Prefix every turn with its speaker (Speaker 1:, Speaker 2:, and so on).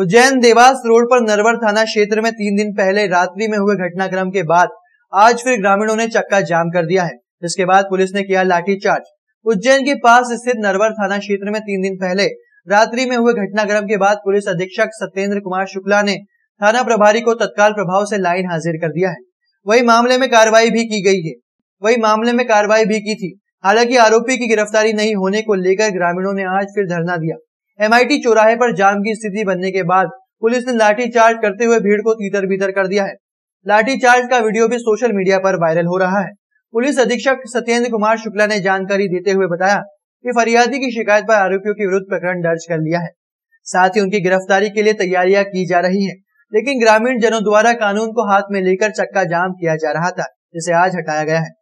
Speaker 1: Ujjain Dewas road पर नरवर थाना क्षेत्र में तीन दिन पहले रात्रि में हुए घटनाक्रम के बाद आज फिर ग्रामीणों ने चक्का जाम कर दिया है जिसके बाद पुलिस ने किया लाठीचार्ज उज्जैन के पास स्थित नरवर थाना क्षेत्र में तीन दिन पहले रात्रि में हुए घटनाक्रम के बाद पुलिस अधीक्षक सत्येंद्र कुमार शुक्ला ने थाना प्रभारी को तत्काल प्रभाव से लाइन हाजिर कर दिया है वही मामले में कार्रवाई भी की गई है वही मामले में कार्रवाई भी की थी हालांकि आरोपी की गिरफ्तारी नहीं होने को लेकर ग्रामीणों ने आज फिर धरना दिया एमआईटी चौराहे पर जाम की स्थिति बनने के बाद पुलिस ने लाठी चार्ज करते हुए भीड़ को तीतर बीतर कर दिया है लाठी चार्ज का वीडियो भी सोशल मीडिया पर वायरल हो रहा है पुलिस अधीक्षक सत्येंद्र कुमार शुक्ला ने जानकारी देते हुए बताया कि फरियादी की शिकायत पर आरोपियों के विरुद्ध प्रकरण दर्ज कर लिया है साथ ही उनकी गिरफ्तारी के लिए तैयारियां की जा रही है लेकिन ग्रामीण जनों द्वारा कानून को हाथ में लेकर चक्का जाम किया जा रहा था जिसे आज हटाया गया है